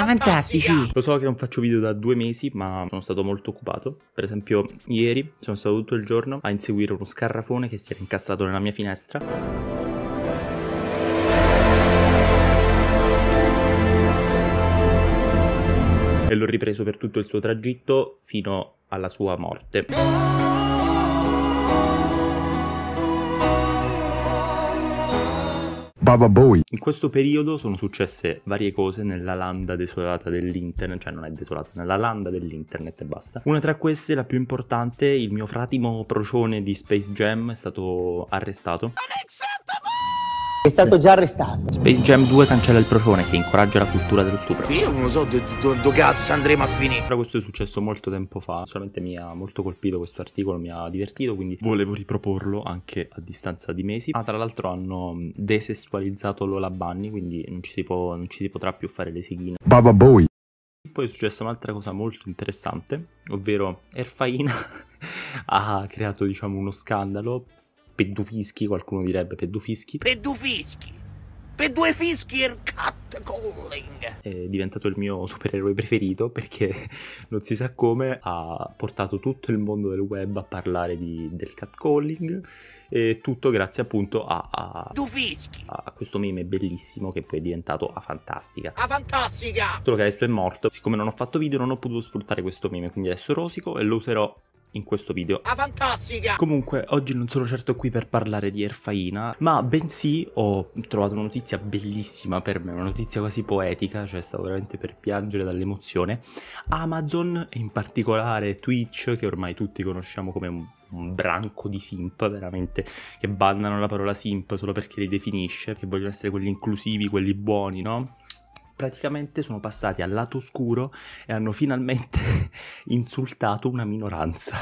Ah, fantastici! Lo so che non faccio video da due mesi, ma sono stato molto occupato. Per esempio, ieri sono stato tutto il giorno a inseguire uno scarrafone che si era incastrato nella mia finestra. e l'ho ripreso per tutto il suo tragitto fino alla sua morte. Baba Boy. In questo periodo sono successe varie cose nella landa desolata dell'internet, cioè non è desolata, nella landa dell'internet e basta. Una tra queste, la più importante, il mio fratimo procione di Space Jam è stato arrestato. Unacceptable! È stato già arrestato. Space Jam 2 cancella il procione che incoraggia la cultura dello stupro. Io non lo so dove do, do cazzo andremo a finire. Però questo è successo molto tempo fa. Solamente mi ha molto colpito questo articolo, mi ha divertito, quindi volevo riproporlo anche a distanza di mesi. Ma tra l'altro hanno mm, desessualizzato Lola Bunny, quindi non ci si, può, non ci si potrà più fare le seghine. Baba Boy. Poi è successa un'altra cosa molto interessante, ovvero Erfaina ha creato diciamo uno scandalo pedufischi, qualcuno direbbe pedufischi. Pedufischi! Pedue fischi e cat calling! È diventato il mio supereroe preferito perché non si sa come ha portato tutto il mondo del web a parlare di, del cat calling e tutto grazie appunto a, a, a questo meme bellissimo che poi è diventato a fantastica. A fantastica! Solo che adesso è morto, siccome non ho fatto video non ho potuto sfruttare questo meme, quindi adesso rosico e lo userò in questo video. La fantastica! Comunque, oggi non sono certo qui per parlare di Erfaina, ma bensì ho trovato una notizia bellissima per me, una notizia quasi poetica, cioè stavo veramente per piangere dall'emozione. Amazon, e in particolare Twitch, che ormai tutti conosciamo come un un branco di simp veramente che bannano la parola simp solo perché li definisce, che vogliono essere quelli inclusivi, quelli buoni, no? praticamente sono passati al lato oscuro e hanno finalmente insultato una minoranza.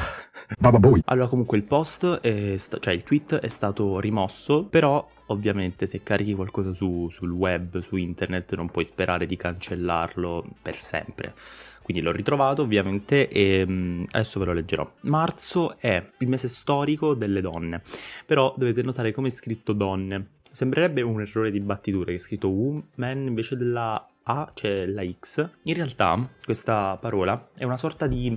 allora comunque il post, cioè il tweet è stato rimosso, però ovviamente se carichi qualcosa su, sul web, su internet, non puoi sperare di cancellarlo per sempre. Quindi l'ho ritrovato ovviamente e mm, adesso ve lo leggerò. Marzo è il mese storico delle donne, però dovete notare come è scritto donne Sembrerebbe un errore di battitura che è scritto woman invece della A c'è cioè la X. In realtà questa parola è una sorta di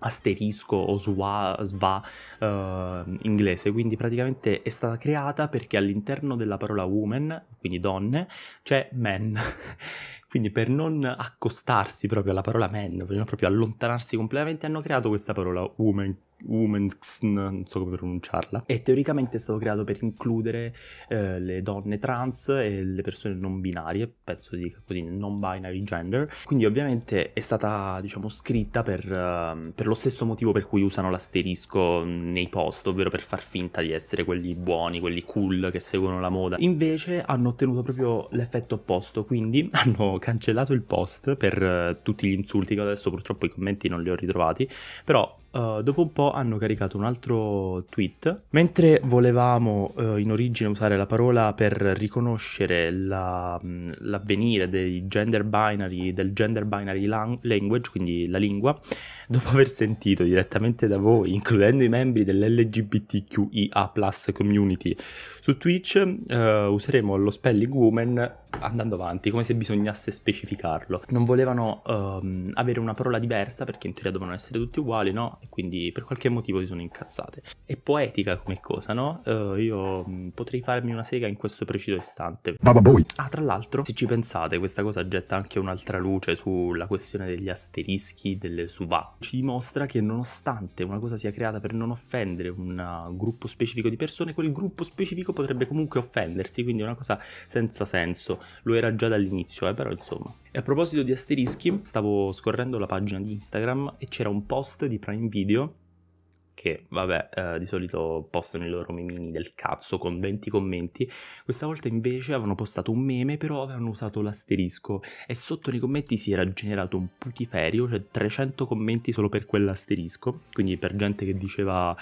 asterisco o swa, sva uh, inglese, quindi praticamente è stata creata perché all'interno della parola woman, quindi donne, c'è men. quindi per non accostarsi proprio alla parola men, per non proprio allontanarsi completamente, hanno creato questa parola woman Women's, non so come pronunciarla, e teoricamente è stato creato per includere eh, le donne trans e le persone non binarie, penso di dica così, non binary gender, quindi ovviamente è stata diciamo scritta per, uh, per, lo stesso motivo per cui usano l'asterisco nei post, ovvero per far finta di essere quelli buoni, quelli cool che seguono la moda, invece hanno ottenuto proprio l'effetto opposto, quindi hanno cancellato il post per uh, tutti gli insulti che adesso purtroppo i commenti non li ho ritrovati, però eh, dopo un po' hanno caricato un altro tweet. Mentre volevamo uh, in origine usare la parola per riconoscere la, mm, l'avvenire dei gender binary, del gender binary lang- language, quindi la lingua, dopo aver sentito direttamente da voi, includendo i membri dell'LGBTQIA community su Twitch, uh, useremo lo spelling woman andando avanti, come se bisognasse specificarlo. Non volevano um, avere una parola diversa perché in teoria dovevano essere tutti uguali, no? quindi per qualche motivo si sono incazzate. È poetica come cosa, no? Uh, io mm, potrei farmi una sega in questo preciso istante. Ah, tra l'altro, se ci pensate, questa cosa getta anche un'altra luce sulla questione degli asterischi, delle subacquee. Ci dimostra che nonostante una cosa sia creata per non offendere un uh, gruppo specifico di persone, quel gruppo specifico potrebbe comunque offendersi, quindi è una cosa senza senso. Lo era già dall'inizio, eh, però insomma. E a proposito di asterischi, stavo scorrendo la pagina di Instagram e c'era un post di Prime Video che vabbè eh, di solito postano i loro memini del cazzo con 20 commenti, questa volta invece avevano postato un meme però avevano usato l'asterisco e sotto nei commenti si era generato un putiferio, cioè 300 commenti solo per quell'asterisco, quindi per gente che diceva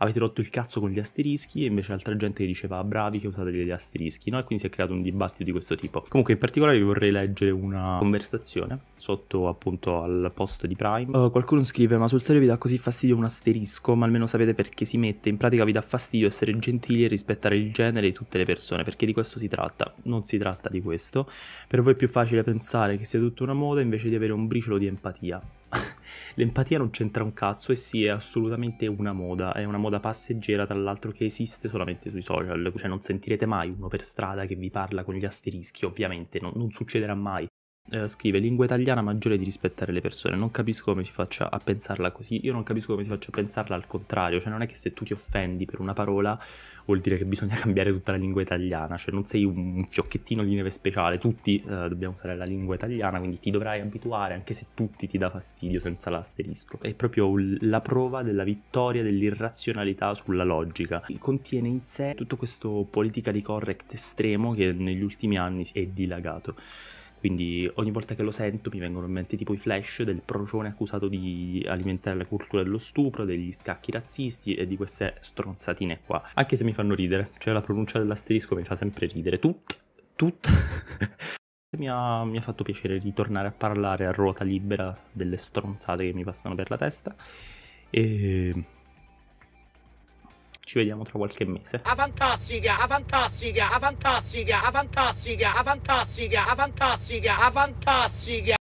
avete rotto il cazzo con gli asterischi e invece altra gente che diceva bravi che usate degli asterischi, no? E quindi si è creato un dibattito di questo tipo. Comunque in particolare vi vorrei leggere una conversazione sotto appunto al post di Prime. Uh, qualcuno scrive ma sul serio vi dà così fastidio un asterisco? ma almeno sapete perché si mette, in pratica vi dà fastidio essere gentili e rispettare il genere di tutte le persone, perché di questo si tratta, non si tratta di questo. Per voi è più facile pensare che sia tutta una moda invece di avere un briciolo di empatia. L'empatia non c'entra un cazzo e sì, è assolutamente una moda, è una moda passeggera tra l'altro che esiste solamente sui social, cioè non sentirete mai uno per strada che vi parla con gli asterischi, ovviamente non, non succederà mai, eh, scrive lingua italiana maggiore di rispettare le persone. Non capisco come si faccia a pensarla così. Io non capisco come si faccia a pensarla al contrario. Cioè, non è che se tu ti offendi per una parola vuol dire che bisogna cambiare tutta la lingua italiana. Cioè, non sei un fiocchettino di neve speciale. Tutti eh, dobbiamo usare la lingua italiana, quindi ti dovrai abituare, anche se tutti ti dà fastidio senza l'asterisco. È proprio la prova della vittoria dell'irrazionalità sulla logica. Contiene in sé tutto questo politica di correct estremo che negli ultimi anni è dilagato. Quindi ogni volta che lo sento mi vengono in mente tipo i flash del procione accusato di alimentare la cultura dello stupro, degli scacchi razzisti e di queste stronzatine qua. Anche se mi fanno ridere, cioè la pronuncia dell'asterisco mi fa sempre ridere. Tu, tut. mi, ha, mi ha fatto piacere ritornare a parlare a ruota libera delle stronzate che mi passano per la testa. E ehm, ci vediamo tra qualche mese. A fantastica, a fantastica, a fantastica, a fantastica, a fantastica, a fantastica, a fantastica.